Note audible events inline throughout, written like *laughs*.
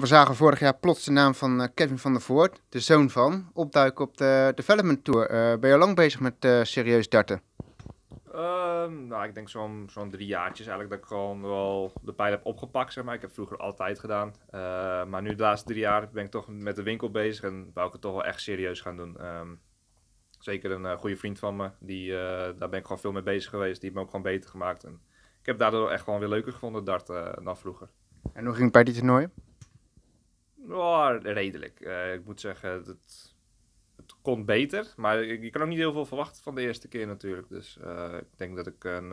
we zagen vorig jaar plots de naam van eh, Kevin van der Voort, de zoon van, opduiken op de Development Tour. Eh, ben je al lang bezig met uh, serieus darten? Ehm, nou, ik denk zo'n drie jaartjes eigenlijk dat ik gewoon wel de pijl heb opgepakt, zeg maar. Ik heb vroeger altijd gedaan. maar nu de laatste drie jaar ben ik toch met de winkel bezig en wou ik het toch wel echt serieus gaan doen. Ehm, zeker een goede vriend van me, die, daar ben ik gewoon veel mee bezig geweest. Die heeft me ook gewoon beter gemaakt. En ik heb daardoor echt gewoon weer leuker gevonden darten dan vroeger. En hoe ging het bij die toernooi? Oh, redelijk. Eh, ik moet zeggen, het, het kon beter. Maar je kan ook niet heel veel verwachten van de eerste keer natuurlijk. Dus eh, ik denk dat ik een,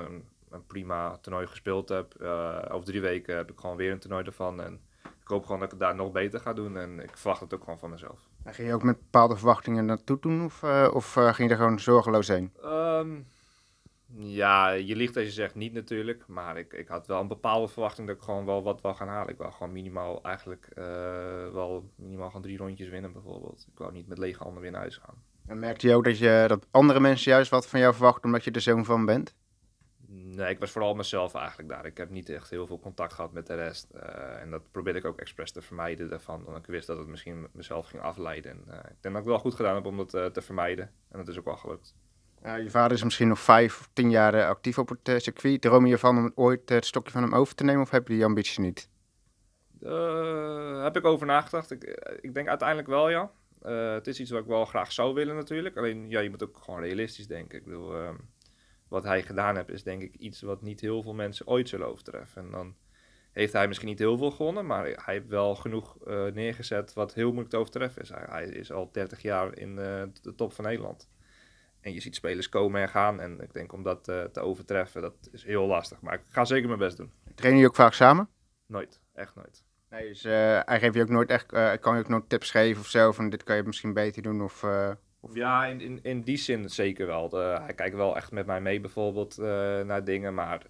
een, prima toernooi gespeeld heb. Eh, over drie weken heb ik gewoon weer een toernooi ervan. En ik hoop gewoon dat ik het daar nog beter ga doen. En ik verwacht het ook gewoon van mezelf. En ging je ook met bepaalde verwachtingen naartoe doen? Of, of ging je er gewoon zorgeloos heen? Ehm, ja, je liegt als je zegt niet natuurlijk. Maar ik, ik had wel een bepaalde verwachting dat ik gewoon wel wat wil gaan halen. Ik wil gewoon minimaal eigenlijk eh, wel minimaal gewoon drie rondjes winnen bijvoorbeeld. Ik wou niet met lege handen weer naar huis gaan. En merkte je ook dat, je, dat andere mensen juist wat van jou verwachten omdat je er zoon van bent? Nee, ik was vooral mezelf eigenlijk daar. Ik heb niet echt heel veel contact gehad met de rest. Eh, en dat probeerde ik ook expres te vermijden daarvan. Omdat ik wist dat het misschien mezelf ging afleiden. Eh, ik denk dat ik wel goed gedaan heb om dat te vermijden. En dat is ook wel gelukt. Ja, eh, je vader is misschien nog vijf of tien jaar eh, actief op het eh, circuit. Droom je ervan om ooit het stokje van hem over te nemen of heb je die ambitie niet? Uh, heb ik over nagedacht. Ik, ik denk uiteindelijk wel, ja. het is iets wat ik wel graag zou willen natuurlijk. Alleen, ja, je moet ook gewoon realistisch denken. Ik bedoel, ehm, wat hij gedaan heeft is denk ik iets wat niet heel veel mensen ooit zullen overtreffen. En dan heeft hij misschien niet heel veel gewonnen, maar hij heeft wel genoeg neergezet wat heel moeilijk te overtreffen is. Hij, hij is al 30 jaar in de top van Nederland. En je ziet spelers komen en gaan. En ik denk om dat eh, te overtreffen, dat is heel lastig. Maar ik ga zeker mijn best doen. Trainen jullie ook vaak samen? Nooit, echt nooit. Nee, dus eh, hij geeft je ook nooit echt, uh, kan je ook nooit tips geven of zo van dit kan je misschien beter doen of... of... Ja, in, in, in, die zin zeker wel. hij kijkt wel echt met mij mee bijvoorbeeld naar dingen, maar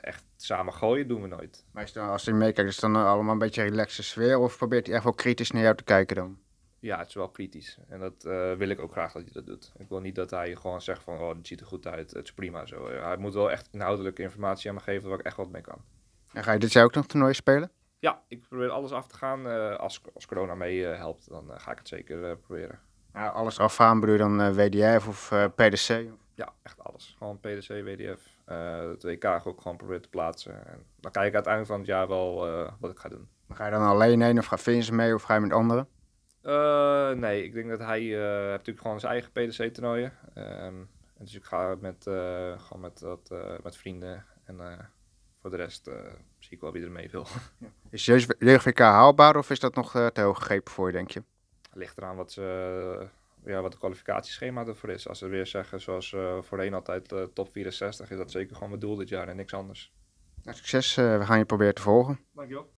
echt samen gooien doen we nooit. Maar als hij meekijkt, is het dan allemaal een beetje een relaxe sfeer of probeert hij echt wel kritisch naar jou te kijken dan? Ja, het is wel kritisch. En dat eh, wil ik ook graag dat hij dat doet. Ik wil niet dat hij gewoon zegt van, oh, het ziet er goed uit, het is prima zo. Hij moet wel echt inhoudelijke informatie aan me geven waar ik echt wat mee kan. En ga je dit jaar ook nog toernooi spelen? Ja, ik probeer alles af te gaan. Eh, als, als corona mee eh, helpt, dan ga ik het zeker proberen. Ja, alles afgaan bedoel je dan WDF of PDC? Ja, echt alles. Gewoon PDC, WDF, De WK ook gewoon proberen te plaatsen. En dan kijk ik uiteindelijk van het jaar wel wat ik ga doen. ga je dan alleen heen of ga Vince mee of ga je met anderen? Eh, nee, ik denk dat hij uh, heeft natuurlijk gewoon zijn eigen PDC-toernooien. Ehm, dus ik ga met, eh, gewoon met, dat, met vrienden. En voor de rest zie ik wel wie er mee wil. Ja. *laughs* Is jeugdwK haalbaar of is dat nog te hoog gegrepen voor je, denk je? Ligt eraan wat, ze, ja, wat de kwalificatieschema ervoor is. Als ze weer zeggen, zoals voorheen altijd, top 64, is dat zeker gewoon mijn doel dit jaar en niks anders. Nou, succes, we gaan je proberen te volgen. Dankjewel.